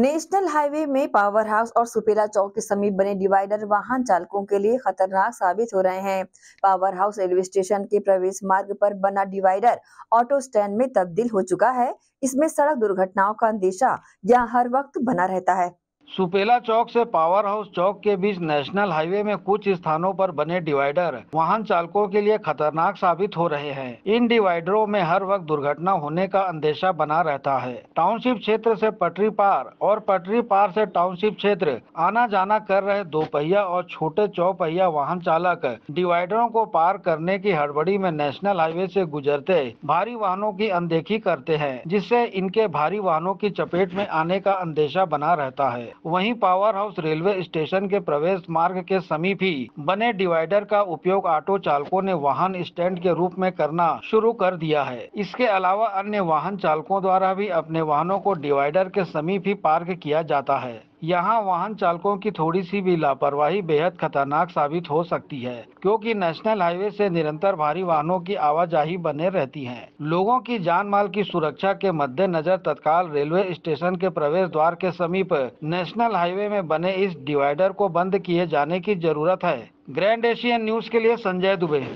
national highway में power house और सुपेला चौक के समीप बने डिवाइडर वाहन चालकों के लिए खतरनाक साबित हो रहे हैं पावर हाउस रेलवे स्टेशन के प्रवेश मार्ग पर बना डिवाइडर ऑटो स्टैंड में तब्दील हो चुका है इसमें सड़क दुर्घटनाओं का अंदेशा यहाँ हर वक्त बना रहता है सुपेला चौक से पावर हाउस चौक के बीच नेशनल हाईवे में कुछ स्थानों पर बने डिवाइडर वाहन चालकों के लिए खतरनाक साबित हो रहे हैं इन डिवाइडरों में हर वक्त दुर्घटना होने का अंदेशा बना रहता है टाउनशिप क्षेत्र से पटरी पार और पटरी पार से टाउनशिप क्षेत्र आना जाना कर रहे दोपहिया और छोटे चौपहिया वाहन चालक डिवाइडरों को पार करने की हड़बड़ी में नेशनल हाईवे ऐसी गुजरते भारी वाहनों की अनदेखी करते हैं जिससे इनके भारी वाहनों की चपेट में आने का अंदेशा बना रहता है वहीं पावर हाउस रेलवे स्टेशन के प्रवेश मार्ग के समीप ही बने डिवाइडर का उपयोग ऑटो चालकों ने वाहन स्टैंड के रूप में करना शुरू कर दिया है इसके अलावा अन्य वाहन चालकों द्वारा भी अपने वाहनों को डिवाइडर के समीप ही पार्क किया जाता है यहाँ वाहन चालकों की थोड़ी सी भी लापरवाही बेहद खतरनाक साबित हो सकती है क्योंकि नेशनल हाईवे से निरंतर भारी वाहनों की आवाजाही बने रहती है लोगों की जान माल की सुरक्षा के मद्देनजर तत्काल रेलवे स्टेशन के प्रवेश द्वार के समीप नेशनल हाईवे में बने इस डिवाइडर को बंद किए जाने की जरूरत है ग्रैंड एशियन न्यूज के लिए संजय दुबे